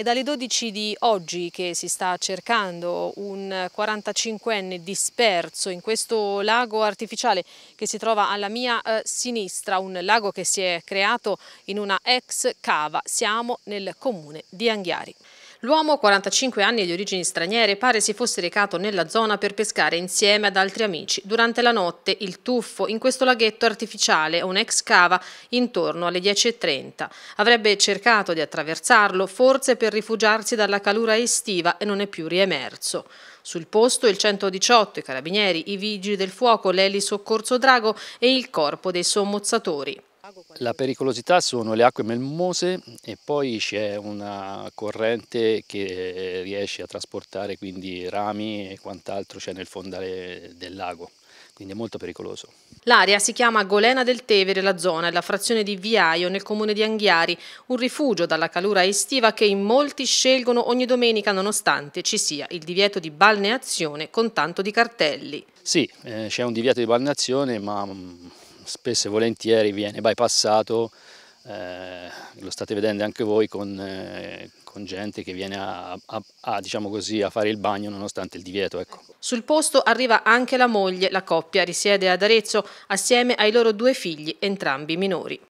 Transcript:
È dalle 12 di oggi che si sta cercando un 45enne disperso in questo lago artificiale che si trova alla mia eh, sinistra, un lago che si è creato in una ex cava. Siamo nel comune di Anghiari. L'uomo, 45 anni e di origini straniere, pare si fosse recato nella zona per pescare insieme ad altri amici. Durante la notte il tuffo in questo laghetto artificiale, un'ex cava, intorno alle 10.30. Avrebbe cercato di attraversarlo, forse per rifugiarsi dalla calura estiva e non è più riemerso. Sul posto il 118, i carabinieri, i vigili del fuoco, l'eli soccorso Drago e il corpo dei sommozzatori. La pericolosità sono le acque melmose e poi c'è una corrente che eh, riesce a trasportare quindi rami e quant'altro c'è nel fondale del lago, quindi è molto pericoloso. L'area si chiama Golena del Tevere, la zona è la frazione di Viaio nel comune di Anghiari, un rifugio dalla calura estiva che in molti scelgono ogni domenica nonostante ci sia il divieto di balneazione con tanto di cartelli. Sì, eh, c'è un divieto di balneazione ma mm, spesso e volentieri viene bypassato, eh, lo state vedendo anche voi con, eh, con gente che viene a, a, a, diciamo così, a, fare il bagno nonostante il divieto. Ecco. Sul posto arriva anche la moglie, la coppia risiede ad Arezzo assieme ai loro due figli, entrambi minori.